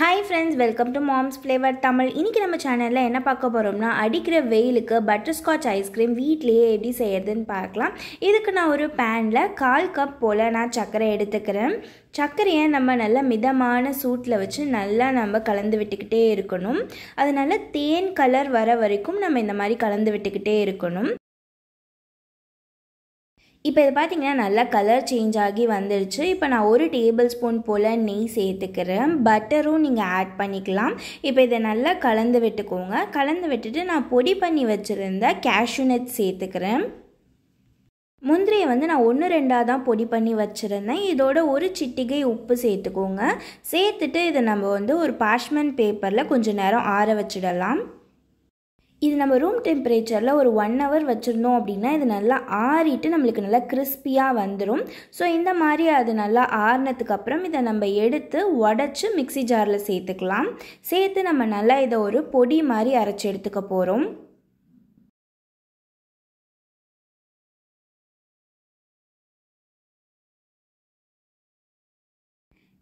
hi friends welcome to moms flavour Tamil இன்றைக்கி நம்ம சேனலில் என்ன பார்க்க போகிறோம்னா அடிக்கிற வெயிலுக்கு பட்டர்ஸ்காட்ச் ஐஸ்கிரீம் வீட்லேயே எப்படி செய்கிறதுன்னு பார்க்கலாம் இதுக்கு நான் ஒரு பேனில் கால் கப் போல் நான் சர்க்கரை எடுத்துக்கிறேன் சர்க்கரையை நம்ம நல்லா மிதமான சூட்டில் வச்சு நல்லா நம்ம கலந்து விட்டுக்கிட்டே இருக்கணும் அதனால் தேன் கலர் வர வரைக்கும் நம்ம இந்த மாதிரி கலந்து விட்டுக்கிட்டே இருக்கணும் இப்போ இது பார்த்திங்கன்னா நல்லா கலர் சேஞ்ச் ஆகி வந்துடுச்சு இப்போ நான் ஒரு டேபிள் ஸ்பூன் போல் நெய் சேர்த்துக்கிறேன் பட்டரும் நீங்கள் ஆட் பண்ணிக்கலாம் இப்போ இதை நல்லா கலந்து விட்டுக்கோங்க கலந்து விட்டுட்டு நான் பொடி பண்ணி வச்சுருந்த கேஷ்யூநட் சேர்த்துக்கிறேன் முந்திரியை வந்து நான் ஒன்று ரெண்டாக தான் பொடி பண்ணி வச்சுருந்தேன் இதோட ஒரு சிட்டிகை உப்பு சேர்த்துக்கோங்க சேர்த்துட்டு இதை நம்ம வந்து ஒரு பாஷ்மன் பேப்பரில் கொஞ்சம் நேரம் ஆற வச்சிடலாம் இது நம்ம ரூம் டெம்பரேச்சரில் ஒரு ஒன் ஹவர் வச்சுருந்தோம் அப்படின்னா இது நல்லா ஆறிட்டு நம்மளுக்கு நல்லா கிறிஸ்பியாக வந்துடும் ஸோ இந்த மாதிரி அது நல்லா ஆறினதுக்கப்புறம் இதை நம்ம எடுத்து உடச்சி மிக்சி ஜாரில் சேர்த்துக்கலாம் சேர்த்து நம்ம நல்லா இதை ஒரு பொடி மாதிரி அரைச்சி எடுத்துக்க போகிறோம்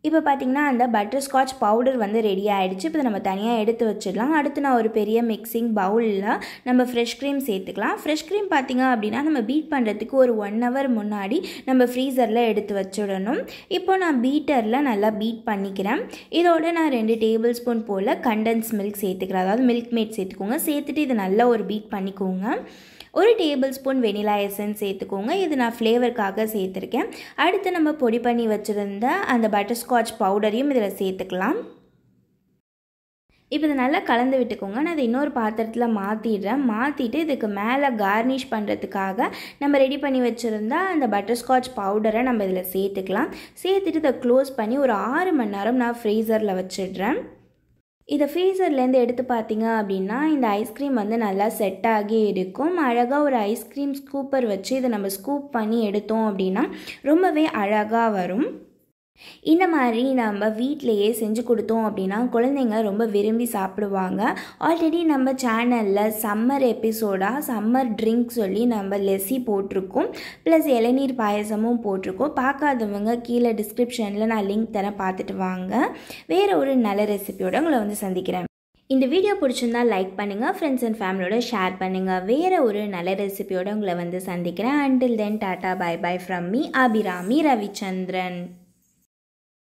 இப்போ பார்த்திங்கன்னா அந்த பட்டர் ஸ்காட்ச் பவுடர் வந்து ரெடி ஆகிடுச்சு இப்போ நம்ம தனியாக எடுத்து வச்சிடலாம் அடுத்து நான் ஒரு பெரிய மிக்சிங் பவுலில் நம்ம ஃப்ரெஷ் க்ரீம் சேர்த்துக்கலாம் ஃப்ரெஷ் க்ரீம் பார்த்திங்க அப்படின்னா நம்ம பீட் பண்ணுறதுக்கு ஒரு ஒன் ஹவர் முன்னாடி நம்ம ஃப்ரீசரில் எடுத்து வச்சுடணும் இப்போ நான் பீட்டரில் நல்லா பீட் பண்ணிக்கிறேன் இதோட நான் ரெண்டு டேபிள் ஸ்பூன் போல் கண்டன்ஸ் மில்க் சேர்த்துக்கிறேன் அதாவது மில்க் மேட் சேர்த்துக்கோங்க சேர்த்துட்டு இது நல்லா ஒரு பீட் பண்ணிக்கோங்க ஒரு டேபிள் ஸ்பூன் வெனிலா எசன்ஸ் சேர்த்துக்கோங்க இது நான் ஃப்ளேவருக்காக சேர்த்துருக்கேன் அடுத்து நம்ம பொடி பண்ணி வச்சுருந்த அந்த பட்டர்ஸ்காட்ச் பவுடரையும் இதில் சேர்த்துக்கலாம் இப்போ இதை நல்லா கலந்து விட்டுக்கோங்க நான் அதை இன்னொரு பாத்திரத்தில் மாற்றிடுறேன் மாற்றிட்டு இதுக்கு மேலே கார்னிஷ் பண்ணுறதுக்காக நம்ம ரெடி பண்ணி வச்சுருந்தா அந்த பட்டர்ஸ்காட்ச் பவுடரை நம்ம இதில் சேர்த்துக்கலாம் சேர்த்துட்டு இதை க்ளோஸ் பண்ணி ஒரு ஆறு மணி நேரம் நான் ஃப்ரீசரில் வச்சிடுறேன் இதை ஃப்ரீசர்லேருந்து எடுத்து பார்த்தீங்க அப்படின்னா இந்த ஐஸ்கிரீம் வந்து நல்லா செட் ஆகி இருக்கும் அழகாக ஒரு ஐஸ்கிரீம் ஸ்கூப்பர் வச்சு இதை நம்ம ஸ்கூப் பண்ணி எடுத்தோம் அப்படின்னா ரொம்பவே அழகாக வரும் இந்த மாதிரி நம்ம வீட்டிலையே செஞ்சு கொடுத்தோம் அப்படின்னா குழந்தைங்க ரொம்ப விரும்பி சாப்பிடுவாங்க ஆல்ரெடி நம்ம சேனலில் சம்மர் எபிசோடாக சம்மர் ட்ரிங்க் சொல்லி நம்ம லெஸ்ஸி போட்டிருக்கோம் ப்ளஸ் இளநீர் பாயசமும் போட்டிருக்கோம் பார்க்காதவங்க கீழே டிஸ்கிரிப்ஷனில் நான் லிங்க் தரேன் பார்த்துட்டு வாங்க வேறு ஒரு நல்ல ரெசிபியோட உங்களை வந்து சந்திக்கிறேன் இந்த வீடியோ பிடிச்சிருந்தா லைக் பண்ணுங்கள் ஃப்ரெண்ட்ஸ் அண்ட் ஃபேமிலியோட ஷேர் பண்ணுங்கள் வேறு ஒரு நல்ல ரெசிபியோட உங்களை வந்து சந்திக்கிறேன் until then tata bye bye from me Abirami Ravichandran